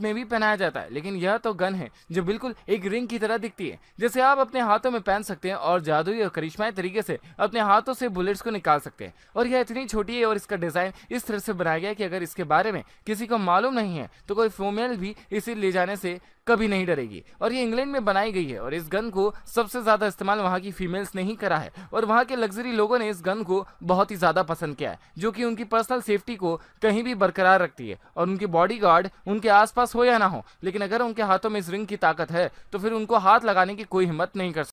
में भी पहनाया जाता है लेकिन यह तो गन है जो बिल्कुल एक रिंग की तरह दिखती है जिसे आप अपने हाथों में पहन सकते हैं और जादुई और करिश्माई तरीके से अपने हाथों से बुलेट्स को निकाल सकते हैं और यह इतनी छोटी है और इसका डिज़ाइन इस तरह से बनाया गया कि अगर इसके बारे में किसी को मालूम नहीं है तो कोई फीमेल भी इसे ले जाने से कभी नहीं डरेगी और ये इंग्लैंड में बनाई गई है और इस गन को सबसे ज़्यादा इस्तेमाल वहाँ की फीमेल्स ने ही करा है और वहाँ के लग्जरी लोगों ने इस गन को बहुत ही ज़्यादा पसंद किया है जो कि उनकी पर्सनल सेफ्टी को कहीं भी बरकरार रखती है और उनकी बॉडी उनके आसपास हो या ना हो लेकिन अगर उनके हाथों में इस रिंग की ताकत है तो फिर उनको हाथ लगाने की कोई हिम्मत नहीं कर